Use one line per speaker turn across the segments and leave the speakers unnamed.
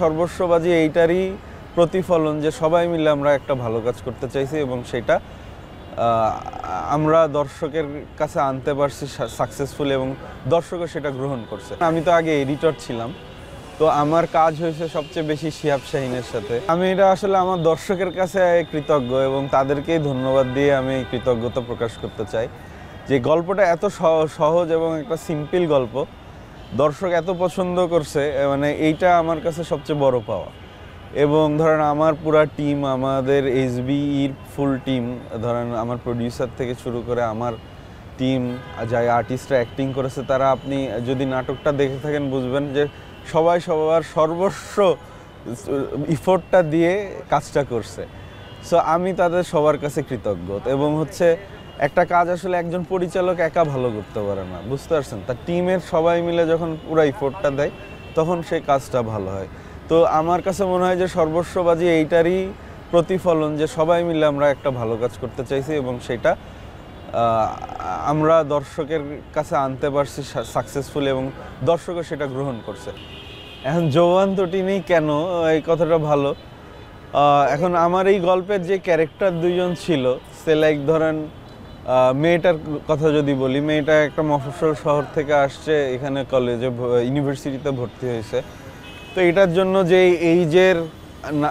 সর্বস্ববাজি এইটারই প্রতিফলন যে সবাই মিলে আমরা একটা ভালো কাজ করতে চাইছি এবং সেটা আমরা দর্শকের কাছে আনতে পারছি সাকসেসফুল এবং দর্শকও সেটা গ্রহণ করছে আমি তো আগে এডিটর ছিলাম তো আমার কাজ হয়েছে সবচেয়ে বেশি শিহাব শাহিনের সাথে আমি এটা আসলে আমার দর্শকের কাছে কৃতজ্ঞ এবং তাদেরকেই ধন্যবাদ দিয়ে আমি কৃতজ্ঞতা প্রকাশ করতে চাই যে গল্পটা এত সহজ এবং একটা সিম্পল গল্প দর্শক এত পছন্দ করছে মানে এইটা আমার কাছে সবচেয়ে বড় পাওয়া এবং ধরেন আমার পুরা টিম আমাদের এসবিইর ফুল টিম ধরেন আমার প্রডিউসার থেকে শুরু করে আমার টিম যাই আর্টিস্টরা অ্যাক্টিং করেছে তারা আপনি যদি নাটকটা দেখে থাকেন বুঝবেন যে সবাই সবার সর্বস্ব ইফোর্টটা দিয়ে কাজটা করছে সো আমি তাদের সবার কাছে কৃতজ্ঞ এবং হচ্ছে একটা কাজ আসলে একজন পরিচালক একা ভালো করতে পারে না বুঝতে পারছেন তার টিমের সবাই মিলে যখন পুরো ইফোর্টটা দেয় তখন সেই কাজটা ভালো হয় তো আমার কাছে মনে হয় যে সর্বস্ববাজি এইটারই প্রতিফলন যে সবাই মিলে আমরা একটা ভালো কাজ করতে চাইছি এবং সেটা আমরা দর্শকের কাছে আনতে পারছি সাকসেসফুলি এবং দর্শকও সেটা গ্রহণ করছে এখন জোয়ান দুটি নেই কেন এই কথাটা ভালো এখন আমার এই গল্পের যে ক্যারেক্টার দুজন ছিল সে লাইক ধরেন মেয়েটার কথা যদি বলি মেয়েটা একটা মফসল শহর থেকে আসছে এখানে কলেজে ইউনিভার্সিটিতে ভর্তি হয়েছে তো এটার জন্য যে এইজের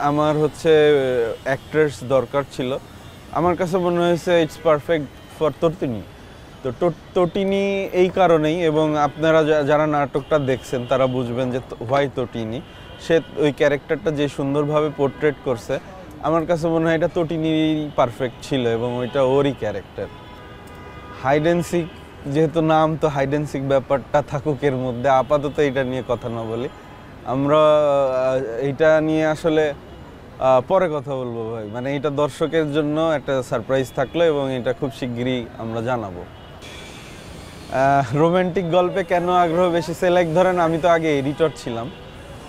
আমার হচ্ছে অ্যাক্ট্রেস দরকার ছিল আমার কাছে মনে হয়েছে ইটস পারফেক্ট ফর তর্তিনী তো তটিনি এই কারণেই এবং আপনারা যারা নাটকটা দেখছেন তারা বুঝবেন যে হোয়াই তটিনি সে ওই ক্যারেক্টারটা যে সুন্দরভাবে পোর্ট্রেট করছে আমার কাছে মনে হয় এটা তটিনিরই পারফেক্ট ছিল এবং ওইটা ওরই ক্যারেক্টার হাইডেন্সিক যেহেতু নাম তো হাইডেন্সিক ব্যাপারটা থাকুক এর মধ্যে আপাতত এটা নিয়ে কথা না বলি আমরা এটা নিয়ে আসলে পরে কথা বলবো ভাই মানে এটা দর্শকের জন্য একটা সারপ্রাইজ থাকলো এবং এটা খুব শিগগিরই আমরা জানাবো রোম্যান্টিক গল্পে কেন আগ্রহ বেশি সেলাইক ধরেন আমি তো আগে এডিটর ছিলাম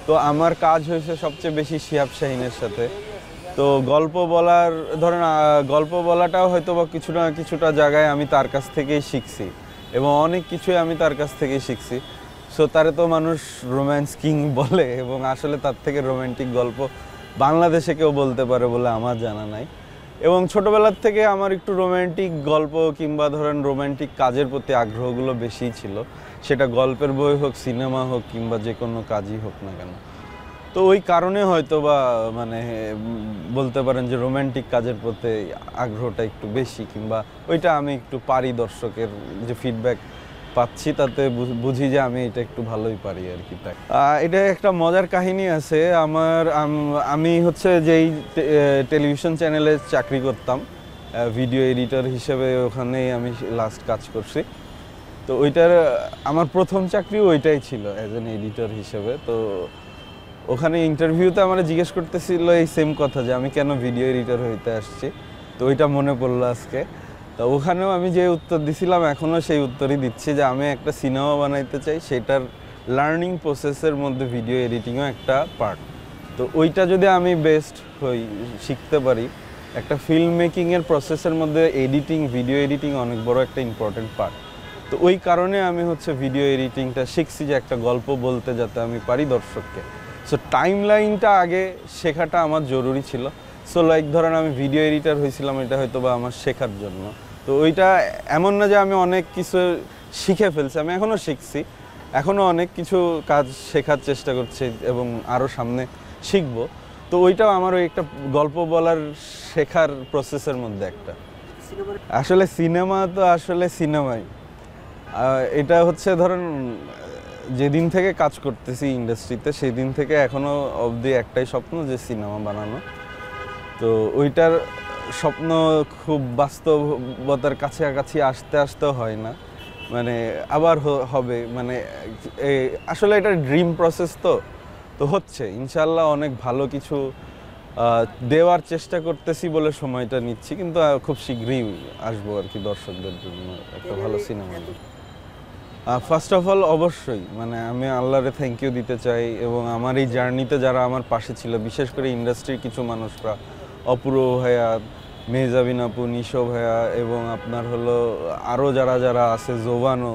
তো আমার কাজ হয়েছে সবচেয়ে বেশি শিহাব শাহিনের সাথে তো গল্প বলার ধরেন গল্প বলাটাও হয়তো বা কিছু না কিছুটা জায়গায় আমি তার কাছ থেকেই শিখছি এবং অনেক কিছুই আমি তার কাছ থেকেই শিখছি সো তারে তো মানুষ রোম্যান্স কিং বলে এবং আসলে তার থেকে রোম্যান্টিক গল্প বাংলাদেশে কেউ বলতে পারে বলে আমার জানা নাই এবং ছোটোবেলার থেকে আমার একটু রোম্যান্টিক গল্প কিংবা ধরেন রোম্যান্টিক কাজের প্রতি আগ্রহগুলো বেশি ছিল সেটা গল্পের বই হোক সিনেমা হোক কিংবা যে কোনো কাজই হোক না কেন তো ওই কারণে হয়তো বা মানে বলতে পারেন যে রোম্যান্টিক কাজের প্রতি আগ্রহটা একটু বেশি কিংবা ওইটা আমি একটু পারি দর্শকের যে ফিডব্যাক পাচ্ছি তাতে বুঝি যে আমি এটা একটু ভালোই পারি আর কি তাই এটা একটা মজার কাহিনী আছে আমার আমি হচ্ছে যেই টেলিভিশন চ্যানেলে চাকরি করতাম ভিডিও এডিটর হিসেবে ওখানেই আমি লাস্ট কাজ করছি তো ওইটার আমার প্রথম চাকরি ওইটাই ছিল অ্যাজ এন এডিটর হিসেবে তো ওখানে ইন্টারভিউতে আমার জিজ্ঞেস করতেছিল এই সেম কথা যে আমি কেন ভিডিও এডিটর হইতে আসছি তো ওইটা মনে পড়লো আজকে তো ওখানেও আমি যে উত্তর দিছিলাম এখনও সেই উত্তরই দিচ্ছি যে আমি একটা সিনেমা বানাইতে চাই সেটার লার্নিং প্রসেসের মধ্যে ভিডিও এডিটিংও একটা পার্ট তো ওইটা যদি আমি বেস্ট হই শিখতে পারি একটা ফিল্ম মেকিংয়ের প্রসেসের মধ্যে এডিটিং ভিডিও এডিটিং অনেক বড় একটা ইম্পর্টেন্ট পার্ট তো ওই কারণে আমি হচ্ছে ভিডিও এডিটিংটা শিখছি যে একটা গল্প বলতে যাতে আমি পারি দর্শককে সো টাইম লাইনটা আগে শেখাটা আমার জরুরি ছিল সো লাইক ধরেন আমি ভিডিও এডিটার হয়েছিলাম এটা হয়তো বা আমার শেখার জন্য তো ওইটা এমন না যে আমি অনেক কিছু শিখে ফেলছি আমি এখনও শিখছি এখনও অনেক কিছু কাজ শেখার চেষ্টা করছি এবং আরও সামনে শিখব তো ওইটাও আমার ওই একটা গল্প বলার শেখার প্রসেসের মধ্যে একটা আসলে সিনেমা তো আসলে সিনেমাই এটা হচ্ছে ধরেন যেদিন থেকে কাজ করতেছি ইন্ডাস্ট্রিতে সেই দিন থেকে এখনও অবধি একটাই স্বপ্ন যে সিনেমা বানানো তো ওইটার স্বপ্ন খুব বাস্তবতার কাছাকাছি আসতে আসতেও হয় না মানে আবার হবে মানে আসলে এটা ড্রিম প্রসেস তো তো হচ্ছে ইনশাল্লাহ অনেক ভালো কিছু দেওয়ার চেষ্টা করতেছি বলে সময়টা নিচ্ছি কিন্তু খুব শীঘ্রই আসবো আর কি দর্শকদের জন্য একটা ভালো সিনেমা ফার্স্ট অফ অল অবশ্যই মানে আমি আল্লাহরে থ্যাংক ইউ দিতে চাই এবং আমার এই জার্নিতে যারা আমার পাশে ছিল বিশেষ করে ইন্ডাস্ট্রির কিছু মানুষরা অপূর্ব ভাইয়া মেহজাবিন আপু নিশো ভাইয়া এবং আপনার হলো আরও যারা যারা আছে জোবানো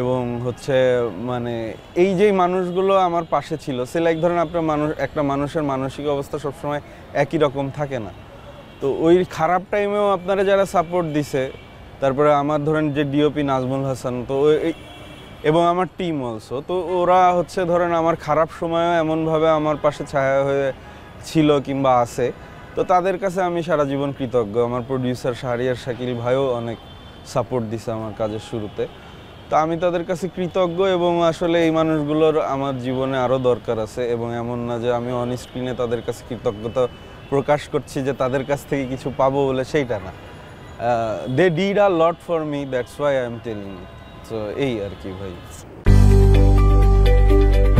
এবং হচ্ছে মানে এই যে মানুষগুলো আমার পাশে ছিল সে এক ধরেন আপনার মানুষ একটা মানুষের মানসিক অবস্থা সবসময় একই রকম থাকে না তো ওই খারাপ টাইমেও আপনারা যারা সাপোর্ট দিছে তারপরে আমার ধরেন যে ডিওপি নাজমুল হাসান তো এবং আমার টিম অলসো তো ওরা হচ্ছে ধরেন আমার খারাপ সময়ও এমনভাবে আমার পাশে ছায়া হয়ে ছিল কিংবা আছে তো তাদের কাছে আমি সারা জীবন কৃতজ্ঞ আমার প্রডিউসার শাহরিয়ার শাকিল ভাইও অনেক সাপোর্ট দিছে আমার কাজের শুরুতে তো আমি তাদের কাছে কৃতজ্ঞ এবং আসলে এই মানুষগুলোর আমার জীবনে আরও দরকার আছে এবং এমন না যে আমি অন স্ক্রিনে তাদের কাছে কৃতজ্ঞতা প্রকাশ করছি যে তাদের কাছ থেকে কিছু পাবো বলে সেইটা না they did a lot for me that's why I am telling it so এই আর কি ভাই